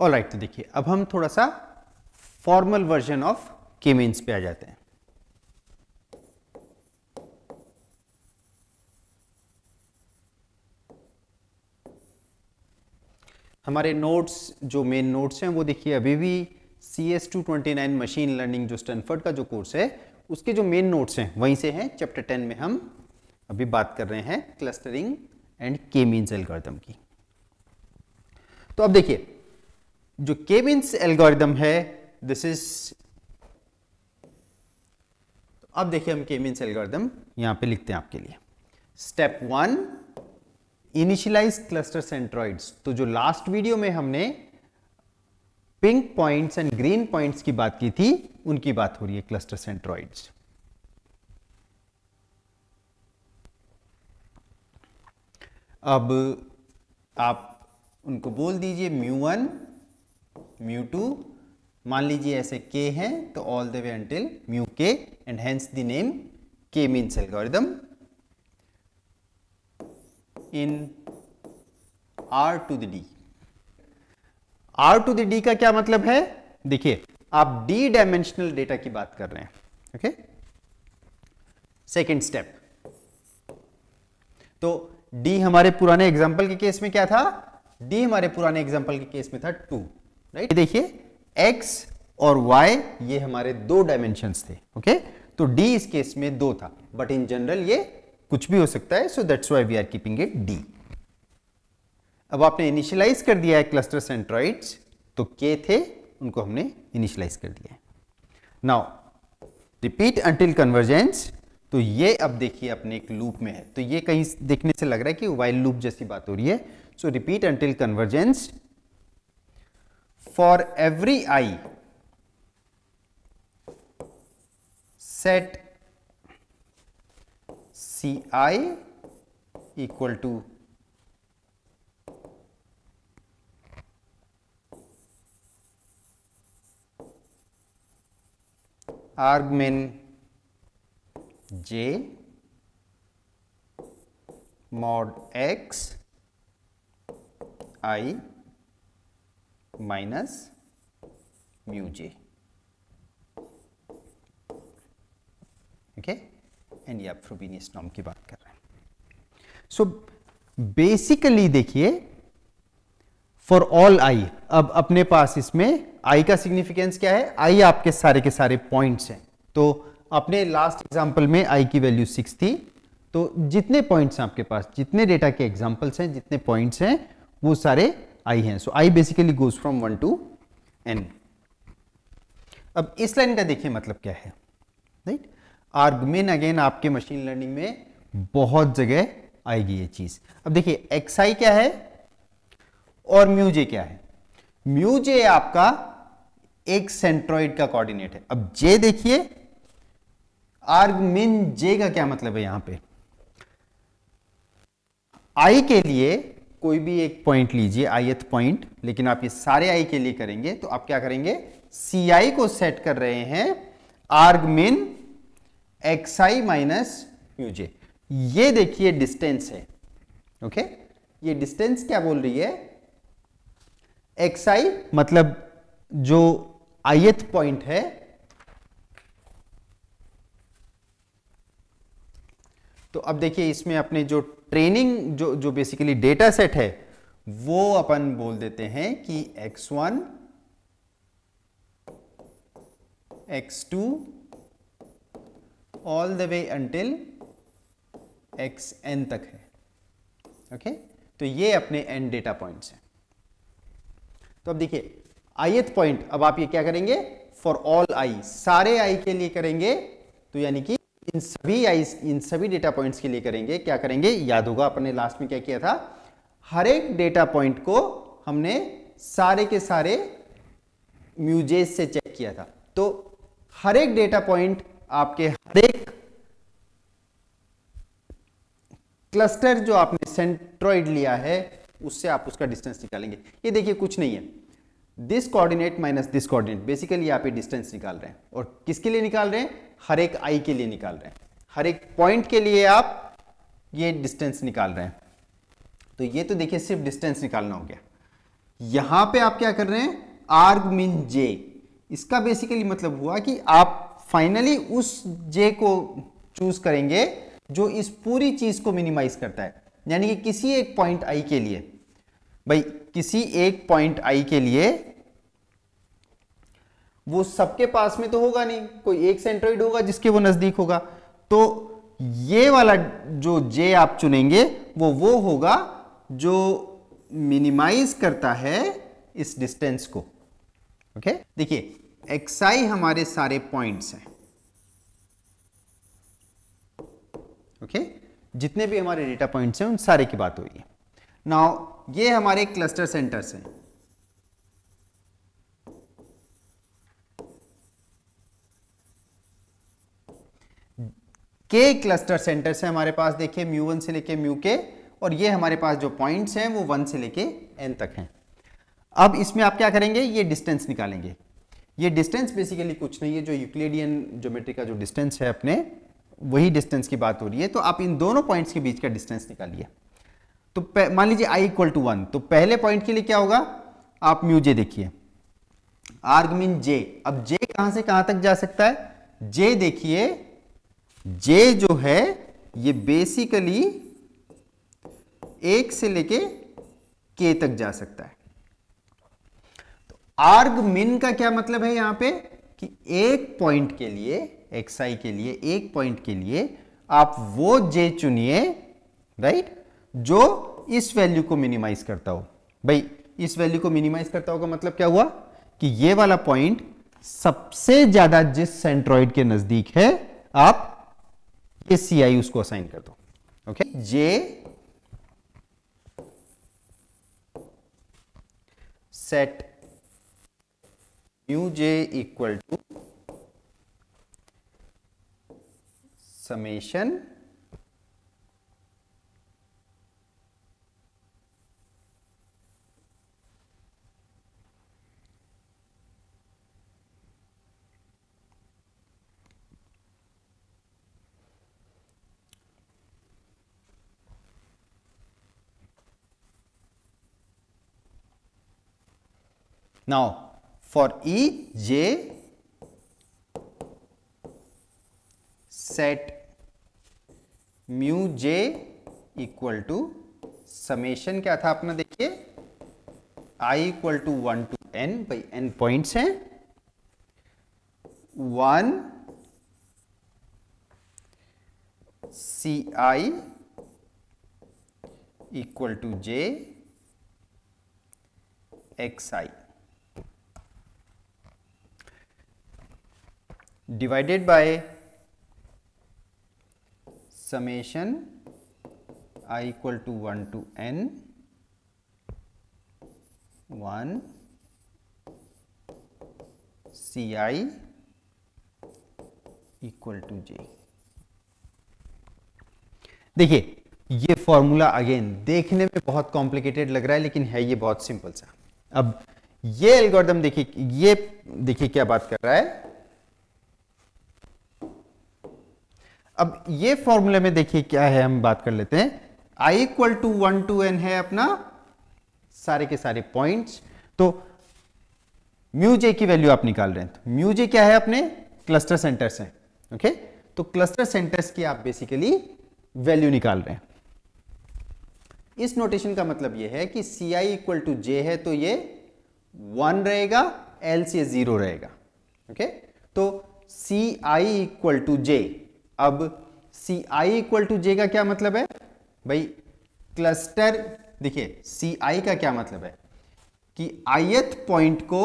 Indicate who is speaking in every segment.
Speaker 1: All right तो देखिए अब हम थोड़ा सा formal version of K means पे आ जाते हैं हमारे नोट्स जो मेन नोट्स हैं वो देखिए अभी भी C S two twenty nine machine learning जो स्टैनफर्ड का जो कोर्स है उसके जो मेन नोट्स हैं वहीं से हैं चैप्टर टेन में हम अभी बात कर रहे हैं clustering and K means algorithm की तो अब देखिए जो केविंस एल्गोरिदम है दिस इज तो अब देखिए हम केविंस एल्गोरिदम यहां पे लिखते हैं आपके लिए step one initialize cluster centroids तो जो लास्ट वीडियो में हमने pink points and green points की बात की थी उनकी बात हो रही है क्लस्टर सेंट्रॉइड्स अब आप उनको बोल दीजिए म्यू वन म्यू टू मान लीजिए ऐसे के हैं तो all the way until mu K and hence the name K means algorithm in R to the D R to the D का क्या मतलब है देखिए आप डी डायमेंशनल डेटा की बात कर रहे हैं ओके सेकेंड स्टेप तो डी हमारे पुराने एग्जाम्पल के केस में क्या था डी हमारे पुराने एग्जाम्पल के केस में था टू राइट देखिए एक्स और वाई ये हमारे दो डायमेंशन थे ओके तो डी इस केस में दो था बट इन जनरल ये कुछ भी हो सकता है so that's why we are keeping it D अब आपने इनिशियलाइज कर दिया है क्लस्टर सेंट्रॉइड तो के थे उनको हमने इनिशियलाइज कर दिया है नाउ रिपीट अंटिल कन्वर्जेंस तो ये अब देखिए अपने एक लूप में है तो ये कहीं देखने से लग रहा है कि वाइल लूप जैसी बात हो रही है so repeat until convergence for every i set C i equal to argmin j mod x i minus mu J okay and ये आप फ्रोबीनियस नॉम की बात कर रहे हैं सो बेसिकली देखिए फॉर ऑल आई अब अपने पास इसमें आई का सिग्निफिकेंस क्या है आई आपके सारे के सारे पॉइंट्स हैं तो अपने लास्ट एग्जांपल में आई की वैल्यू सिक्स थी तो जितने पॉइंट्स हैं आपके पास जितने डेटा के एग्जांपल्स हैं जितने पॉइंट्स हैं वो सारे आई हैं so i basically goes from one to n अब इस लाइन का देखिए मतलब क्या है राइट आर्गमेन अगेन आपके मशीन लर्निंग में बहुत जगह आएगी ये चीज अब देखिए एक्स आई क्या है और म्यूजे क्या है म्यूजे आपका एक सेंट्रॉइड का कोऑर्डिनेट है अब जे देखिए आर्गमिन जे का क्या मतलब है यहां पे आई के लिए कोई भी एक पॉइंट लीजिए आयत पॉइंट लेकिन आप ये सारे आई के लिए करेंगे तो आप क्या करेंगे सी आई को सेट कर रहे हैं आर्गमिन एक्स आई माइनस यूजे ये देखिए डिस्टेंस है ओके ये डिस्टेंस क्या बोल रही है एक्स आई मतलब जो आयत पॉइंट है तो अब देखिए इसमें अपने जो ट्रेनिंग जो जो बेसिकली डेटा सेट है वो अपन बोल देते हैं कि x1, x2 all the way until xn तक है ओके okay? तो ये अपने n डेटा पॉइंट्स हैं तो अब देखिए आयत पॉइंट अब आप ये क्या करेंगे फॉर ऑल i सारे i के लिए करेंगे तो यानी कि इन सभी आई इन सभी डेटा पॉइंट्स के लिए करेंगे क्या करेंगे याद होगा अपने लास्ट में क्या किया था हर एक डेटा पॉइंट को हमने सारे के सारे म्यूजेस से चेक किया था तो हर एक डेटा पॉइंट आपके हर एक क्लस्टर जो आपने सेंट्रॉइड लिया है उससे आप उसका डिस्टेंस निकालेंगे ये देखिए कुछ नहीं है this coordinate minus this coordinate basically यहाँ पे डिस्टेंस निकाल रहे हैं और किसके लिए निकाल रहे हैं हर एक आई के लिए निकाल रहे हैं हर एक पॉइंट के लिए आप ये डिस्टेंस निकाल रहे हैं तो ये तो देखिए सिर्फ डिस्टेंस निकालना हो गया यहां पे आप क्या कर रहे हैं आर्ग मीन जे इसका बेसिकली मतलब हुआ कि आप फाइनली उस जे को चूज करेंगे जो इस पूरी चीज को मिनिमाइज करता है यानी कि किसी एक पॉइंट आई के लिए भाई किसी एक पॉइंट आई के लिए वो सबके पास में तो होगा नहीं कोई एक सेंट्रोइड होगा जिसके वो नज़दीक होगा तो ये वाला जो जे आप चुनेंगे वो वो होगा जो मिनिमाइज करता है इस डिस्टेंस को ओके देखिए एक्साई हमारे सारे पॉइंट्स हैं ओके जितने भी हमारे डेटा पॉइंट्स हैं उन सारे की बात हो रही है नाउ ये हमारे क्लस्टर सेंटर्स हैं के क्लस्टर सेंटर्स हैं हमारे पास देखिए म्यू वन से लेके म्यू के और ये हमारे पास जो पॉइंट्स हैं वो वन से लेके एन तक हैं अब इसमें आप क्या करेंगे ये डिस्टेंस निकालेंगे ये डिस्टेंस बेसिकली कुछ नहीं है जो यूक्लिडियन ज्योमेट्री का जो डिस्टेंस है अपने वही डिस्टेंस की बात हो रही है तो आप इन दोनों पॉइंट्स के बीच का डिस्टेंस निकालिए तो मान लीजिए आई इक्वल टू वन तो पहले पॉइंट के लिए क्या होगा आप म्यू जे देखिए आर्गमिन जे अब जे कहां से कहां तक जा सकता है जे देखिए जे जो है ये बेसिकली एक से लेके के तक जा सकता है तो आर्ग मिन का क्या मतलब है यहां पे कि एक पॉइंट के लिए एक्सआई के लिए एक पॉइंट के लिए आप वो जे चुनिए राइट जो इस वैल्यू को मिनिमाइज करता हो भाई इस वैल्यू को मिनिमाइज करता होगा मतलब क्या हुआ कि ये वाला पॉइंट सबसे ज्यादा जिस सेंट्रॉइड के नजदीक है आप ये सी आई उसको असाइन कर दो okay j set new j equal to summation Now, for E, J, set mu j equal to summation क्या था अपना देखिए i equal to one to n by n points हैं one c i equal to j x i divided by summation i equal to one to n one c i equal to j देखिए ये formula again देखने में बहुत complicated लग रहा है लेकिन है ये बहुत सिंपल सा अब ये एल्गोरिथम देखिए ये देखिए क्या बात कर रहा है अब ये फॉर्मूले में देखिए क्या है हम बात कर लेते हैं i equal to one to n है अपना सारे के सारे पॉइंट्स तो म्यू जे की वैल्यू आप निकाल रहे हैं तो म्यू जे क्या है अपने क्लस्टर सेंटर्स हैं ओके तो क्लस्टर सेंटर्स की आप बेसिकली वैल्यू निकाल रहे हैं इस नोटेशन का मतलब यह है कि सी आई इक्वल टू जे है तो ये वन रहेगा एल सी जीरो रहेगा ओके तो सी आई इक्वल टू जे अब सी आई इक्वल टू जे का क्या मतलब है भाई क्लस्टर देखिए सी आई का क्या मतलब है कि ith पॉइंट को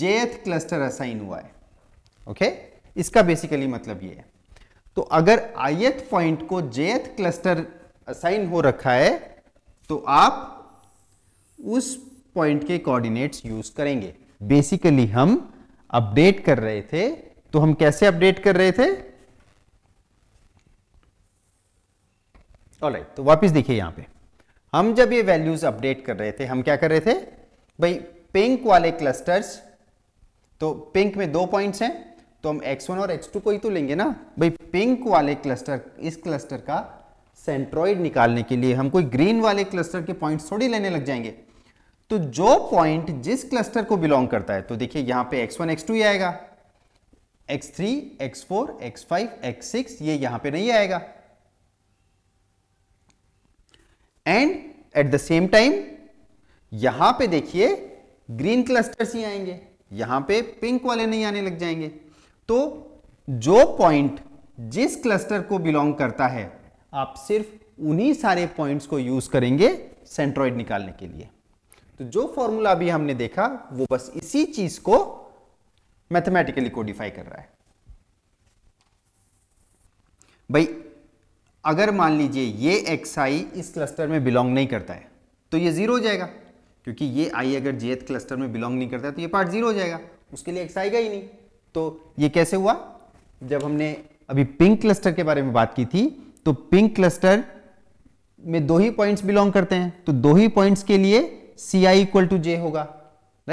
Speaker 1: जेथ क्लस्टर असाइन हुआ है ओके okay? इसका बेसिकली मतलब ये है तो अगर ith पॉइंट को जेथ क्लस्टर असाइन हो रखा है तो आप उस पॉइंट के कोऑर्डिनेट्स यूज करेंगे बेसिकली हम अपडेट कर रहे थे तो हम कैसे अपडेट कर रहे थे तो वापस देखिए यहां पे हम जब ये वैल्यूज अपडेट कर रहे थे हम क्या कर रहे थे भाई पिंक वाले क्लस्टर्स तो पिंक में दो पॉइंट्स हैं तो हम x1 और x2 को ही तो लेंगे ना भाई पिंक वाले क्लस्टर इस क्लस्टर का सेंट्रॉइड निकालने के लिए हम कोई ग्रीन वाले क्लस्टर के पॉइंट्स थोड़ी लेने लग जाएंगे तो जो पॉइंट जिस क्लस्टर को बिलोंग करता है तो देखिए एक्स पे x1 x2 ही आएगा x3, x4, x5, x6 ये यहां पे नहीं आएगा and at the same time यहां पे देखिए ग्रीन क्लस्टर्स ही आएंगे यहां पे पिंक वाले नहीं आने लग जाएंगे तो जो पॉइंट जिस क्लस्टर को बिलोंग करता है आप सिर्फ उन्हीं सारे पॉइंट्स को यूज करेंगे सेंट्रॉइड निकालने के लिए तो जो फॉर्मूला अभी हमने देखा वो बस इसी चीज को मैथमेटिकली कोडिफाई कर रहा है भाई अगर मान लीजिए ये एक्स आई इस क्लस्टर में बिलोंग नहीं करता है तो ये जीरो हो जाएगा क्योंकि ये आई अगर जेथ क्लस्टर में बिलोंग नहीं करता है तो ये पार्ट जीरो हो जाएगा उसके लिए एक्स आएगा ही नहीं तो ये कैसे हुआ जब हमने अभी पिंक क्लस्टर के बारे में बात की थी तो पिंक क्लस्टर में दो ही पॉइंट्स बिलोंग करते हैं तो दो ही पॉइंट्स के लिए सी आई इक्वल टू जे होगा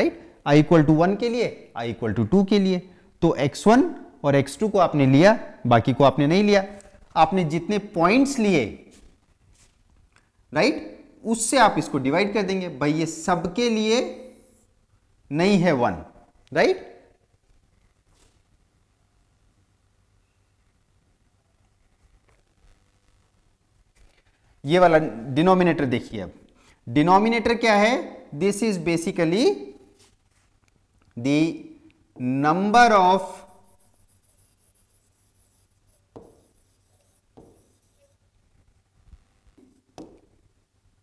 Speaker 1: right i equal to one के लिए आई इक्वल टू टू के लिए तो एक्स वन और एक्स टू को आपने लिया बाकी को आपने नहीं लिया आपने जितने पॉइंट्स लिए राइट उससे आप इसको डिवाइड कर देंगे भाई ये सबके लिए नहीं है वन राइट ये वाला डिनोमिनेटर देखिए अब डिनोमिनेटर क्या है this is basically the number of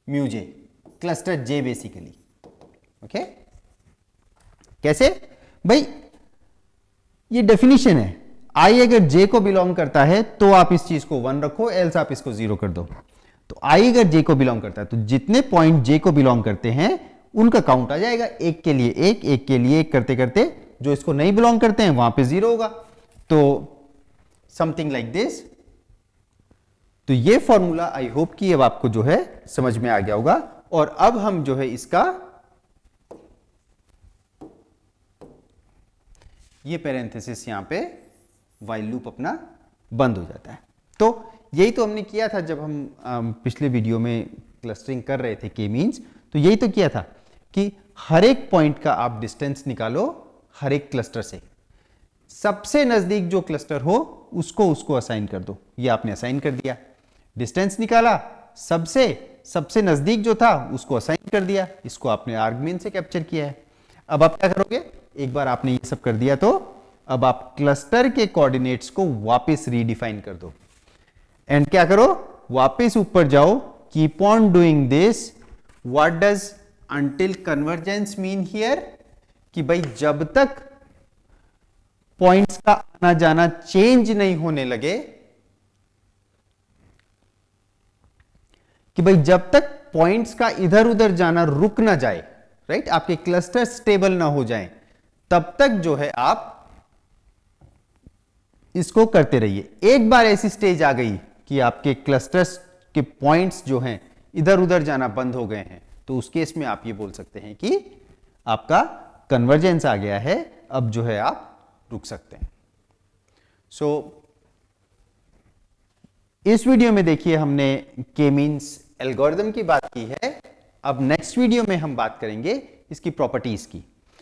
Speaker 1: mu j cluster j basically okay कैसे भाई ये डेफिनेशन है आई अगर जे को बिलोंग करता है तो आप इस चीज को वन रखो एल्स आप इसको जीरो कर दो तो आई अगर जे को बिलोंग करता है तो जितने पॉइंट जे को बिलोंग करते हैं उनका काउंट आ जाएगा एक के लिए एक एक के लिए एक करते करते जो इसको नहीं बिलोंग करते हैं वहां पे जीरो होगा तो समथिंग लाइक दिस तो ये फॉर्मूला आई होप कि अब आपको जो है समझ में आ गया होगा और अब हम जो है इसका ये पेरेंथेसिस यहां पे वाइल लूप अपना बंद हो जाता है तो यही तो हमने किया था जब हम पिछले वीडियो में क्लस्टरिंग कर रहे थे के मीन्स तो यही तो किया था कि हर एक पॉइंट का आप डिस्टेंस निकालो हर एक क्लस्टर से सबसे नजदीक जो क्लस्टर हो उसको उसको असाइन कर दो ये आपने असाइन कर दिया डिस्टेंस निकाला सबसे सबसे नजदीक जो था उसको असाइन कर दिया इसको आपने आर्गमेंट से कैप्चर किया है अब आप क्या करोगे एक बार आपने ये सब कर दिया तो अब आप क्लस्टर के कोऑर्डिनेट्स को वापस रीडिफाइन कर दो एंड क्या करो वापस ऊपर जाओ keep on doing this what does until convergence mean here कि भाई जब तक पॉइंट्स का आना जाना चेंज नहीं होने लगे कि भाई जब तक पॉइंट्स का इधर उधर जाना रुक ना जाए राइट आपके क्लस्टर स्टेबल ना हो जाए तब तक जो है आप इसको करते रहिए एक बार ऐसी स्टेज आ गई कि आपके क्लस्टर्स के पॉइंट्स जो हैं इधर उधर जाना बंद हो गए हैं तो उस केस में आप ये बोल सकते हैं कि आपका कन्वर्जेंस आ गया है अब जो है आप रुक सकते हैं सो so, इस वीडियो में देखिए हमने के मीन्स एल्गोरिदम की बात की है अब नेक्स्ट वीडियो में हम बात करेंगे इसकी प्रॉपर्टीज की